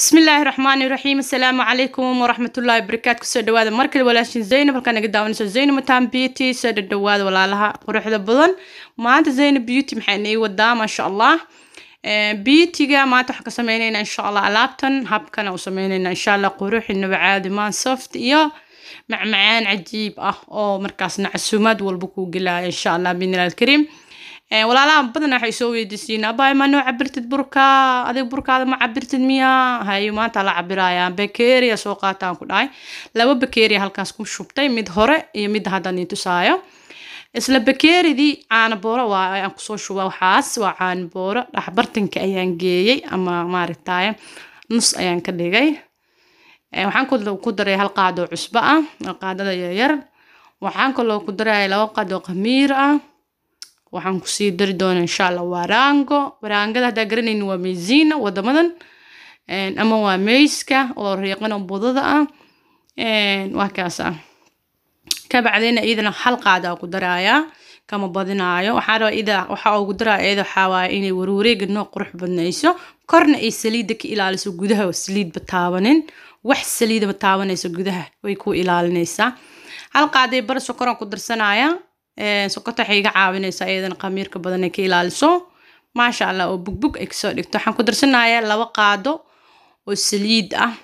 bismillaahi raxmaani raxiim assalaamu calaykum waraxmatullaahi barakaatu kusoo dhawaada kale walaashin zaynab halkaan naga daawanayso zaynab taan beauty soo dhadhawaada walaalaha quruxda badan maanta zaynab beauty maxayna ii wadaa maasha allah eh, beautyga maanta waxaan ka sameynayna insha allah alaabtan habkana u sameynayna insha allah quruxinaba caadi maan soft iyo macmacaan cajiib ah oo markaasna casuumaad walba kuu gelaya insha allah biidnillah alkariim Eh, walaalaha badan waxay soo weydiisiin abay ma noo cabirtid burka adig burkaada ma cabirtid miya hayo maanta la cabiraya bakeria soo qaataan ku dhahay laba bakeria halkaas ku shubtay mid hore iyo mid hadda nii tusaayo isla bakeeridii caana boora kusoo shuba waxaas waa caana boora dhaxbartinka ayaan geeyey ama maaragtaaye nus ayaan ka dhigay eh, waxaan ku daray hal qaadoo cusbo ah qaadada yaryar waxaan kaloo ku daraya laba qaadoo khamiir ah waxaan kusii dari doonaa insha allah warango warangada haddaa garanayni waa meziina wadamadan ama waa meyska oo riiqan oo budada ah waa kaasa ah. kabacdayna iyadana hal qaada ku daraayaa kama badinaayo waxaa rabaa ida waxaa ugu daraya iyada waxaa waaye inay warwareega qurux badnayso korna ay saliidda ka ilaaliso gudaha saliidba taabanin wax saliidaba taabanayso gudaha way ku ilaalinaysaa hal qaaday bar sokoraan ku darsanayaa sokota waxay iga caawinaysaa iyadana khamiirka badan ay ka ilaaliso maasha allah oo bugbug ay kasoo dhigto waxaan ku darsanayaa laba qaado oo saliid ah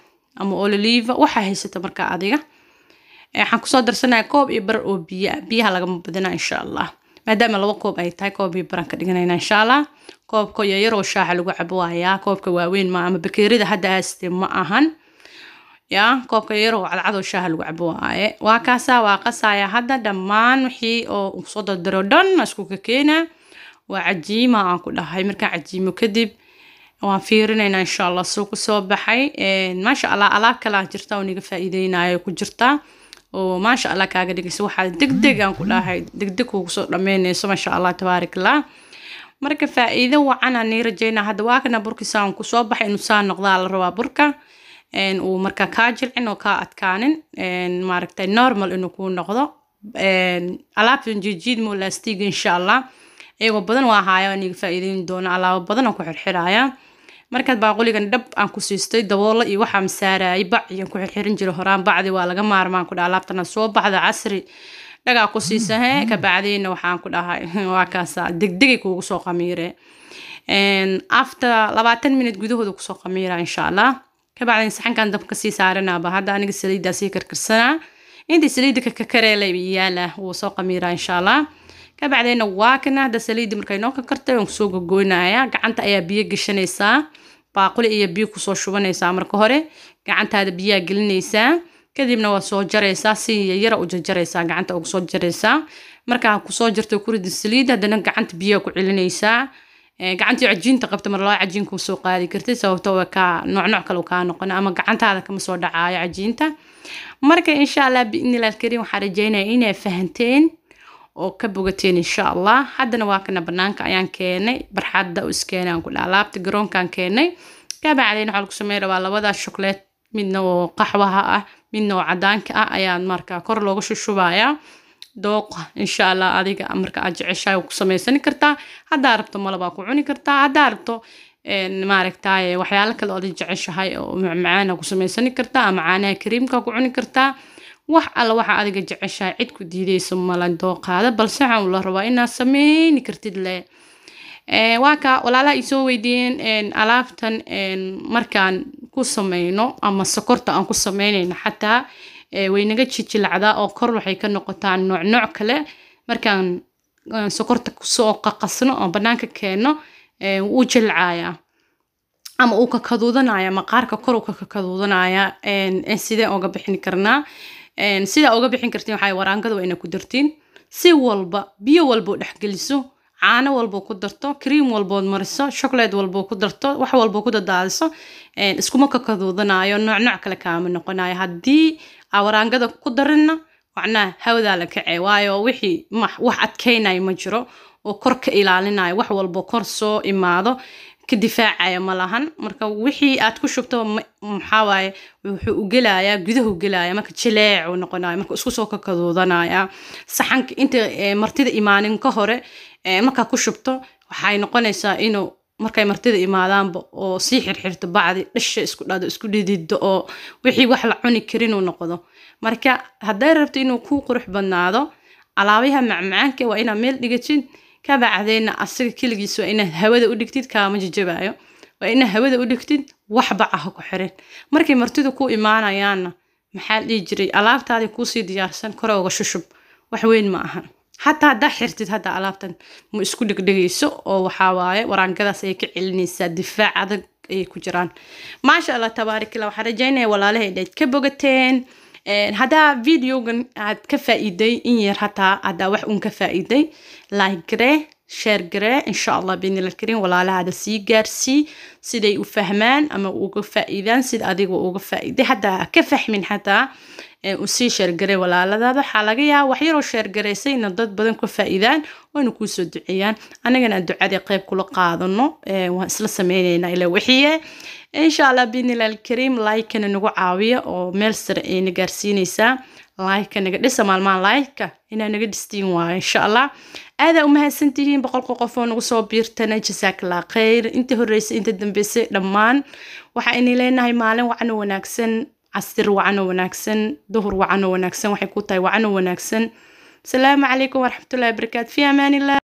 ama ololiva waxaa haysata marka adiga waxaan kusoo darsanayaa koob iyo barar oo biya biyaha lagama badinaa insha allah maadaama laba koob ay tahay koob iyo baraan ka dhiganayna insha allah koobka yaryaroo shaaxa lagu cabo waayaa koobka waaweyn ma ama bakeerida hadda haastee ma ahan yaa koobka yarow cadcadow shaaha lagu cabo waaye waa kaasaa waa qasaaya hadda dhammaan wixii oo soo dardaro dhan isku keena waa cajiima aan ku dhahay markaan cajiimo kadib waan fiirinayna insha allah suu kusoo baxay maasha allah alaab kalaan jirta oo niga faa ku jirta oo maasha allah kaaga dhigaysa waxaa degdeg aan ku dhahay degdeg kuugusoo dhameynayso maasha allah tabaarak marka faa wacanaa nii rajeynaa hadda waa kana burkiisaan kusoo baxay inuu saa noqdaa la rabaa burka uu markaa kaa jilcin oo kaa adkaanin maaragtay normal inuu kuu noqdo alaabtan jijiidmo lastiga insha allah iyagoo badan waa ahaayo aan faa'iideyn doono alaabo badan aan ku xirxiraya markaad baaquligan dhab aan ku siistay daboola iyo waxaan saarayay bac iyaan ku xirxirin jiray horaan bacdi waa laga maarmaan ku dhaha alaabtana soo baxda casri dhagaa ku siisahe ka waxaan ku dhahay waa kaasa degdegay kuugu soo qamiire after labaatan minute gudahooda kusoo qamiira insha allah kabacdin saxankan dabka kasii saaranaaba hadda aniga saliiddaa sii karkarsanaa intii saliidda kakakareelay yaala wuu soo qamiiraa insha allah waakana hadda saliiddi markay noo kakartay waan kusoo gogoynayaa gacanta ayaa biyo gashanaysaa baaquli iyo biyo kusoo shubanaysaa marka hore gacantaada biyaa gelinaysaa kadibna waa soo jaraysaa si yaryara u jarjaraysaa gacanta ugu soo jaraysaa markaa kusoo jarto ku saliid haddana gacanta biyaa ku celinaysaa Eh, gacantii cajiinta qabta mar laba cajiin soo qaadi kartid sababto way kaa noocnooc kale kaa noqon ama gacantaada kama soo dhacaayo cajiinta marka insha allah biidnilah alkariim waxaan rajeynaya inay fahanteen oo ka bogateen insha allah haddana waa kana banaanka ayaan keenay barxadda u iskeenaan ku dhaha laabta garoonkaan keenay kabacdeen waxaa lagu sameyn rabaa labadaa shokleed midna oo qaxwaha ah midna oo cadaanka ah ayaa markaa kor looga shushubayaa dooqa insha allah adiga marka aad jeceshahay ku samaysan kartaa haddaa rabto malabaa ku cuni kartaa haddaa rabto maaragtaaye waxyaalo kale oo aad jeceshahay oo macmacaana ku samaysan kartaa ama caanaha kariimka ku cuni kartaa wax alla waxaa adiga jeceshahay cid ku diidaysa mala dooqaada balse waxaan la rabaa inaad sameyni kartid le waa kaa walaalaha ay weydiiyeen alaabtan markaan ku samayno ama sokorta aan ku sameynayno xataa waynaga jijilacdaa oo kor waxay ka noqotaa noocnooc kale markaan sokorta kusoo qaqasno oo bannaanka keenno wuu jilcayaa ama uu kakaduudanaya maqaarka kor uu kakaduudanaya sidee oga bixin karnaa sidaa oga bixin kartiin waxay waraangada waa ku dartiin si walba biyo walboo dhexgeliso caano walboo ku darto kriim walbood mariso shokolaad walboo ku darto wax walboo ku dadaadiso iskuma kakaduudanayo noocnooc kale kaama noqonayo haddii awaraangada ku darinna macnaha hawadaa la kacee waayo wixii wax adkaynaya ma jiro oo kor ka ilaalinayo wax walbo kor soo imaado ka difaacaya ma lahan marka wixii aad ku shubto maxaa waaye wuxuu u gelayaa gudahu gelaya marka jaleecu noqonaya marka isku soo kakaduudanaya saxanka inta martida imaanin ka hore markaa ku shubto waxay noqonaysaa inuu markay martida imaadaanba oo sii xirxirto bacdi dhasha isku dhado isku dhidido oo wixii wax la cuni karinuu noqdo marka hadday rabto inuu kuu qurux badnaado alaabaha macmacaanka waa inaad meel dhigatid kabacdayna asaga keligiis waa inaad hawada u dhigtid kaama jajabaayo waa inaad hawada u dhigtid wax baca ha ku xirin markay martidu ku imaanayaanna maxaa dhihi jiray alaabtaadii kuusii diyaarsan koroga shushub wax weyn ma ahan hataa haddaa xirtid hadda alaabtan ma isku dhegdhegayso oo waxaa waaye waraankadaas ayay ka celinaysaa difaac adag ayay ku jiraan maasha allah tabaarikillah waxaan rajaynaya walaalaha inaad ka bogateen haddaa videogan aad ka faa'iiday in yar hataa haddaa wax uun ka faa'iiday iiday like garee sheer garee insha allah biidnilkariim walaalahaada sii gaarsii siday u fahmaan ama uga faa'iidaan sida adiga uga faa'iiday xataa ka fahmin xataa usii sheergaree walaaladaada waxaa laga yaabaa waxyaroo sheergaraysayna dad badan ka faa'iidaan wayna kuusoo duceeyaan anagana ducadii qayb kula qaadano waan isla sameyneynaa ilaa wixiye insha allah biidnillah alkariim nagu caawiya oo meel sare ayna gaarsiineysaa laayka naga dhisa maalmaha laika inaa naga dhistiin waa insha allah aadaa u mahadsantihiin boqolka qof oo nagu soo biirtana jasaakala khayr inta horreysa inta dambeysay dhammaan waxaa inay leenahay maalin wacano wanaagsan casir wacano wanaagsan duhur wacano wanaagsan waxay ku tahay wacano wanaagsan asalaamu calaykum waraxmatullahi wabarakaatu fi amaanillah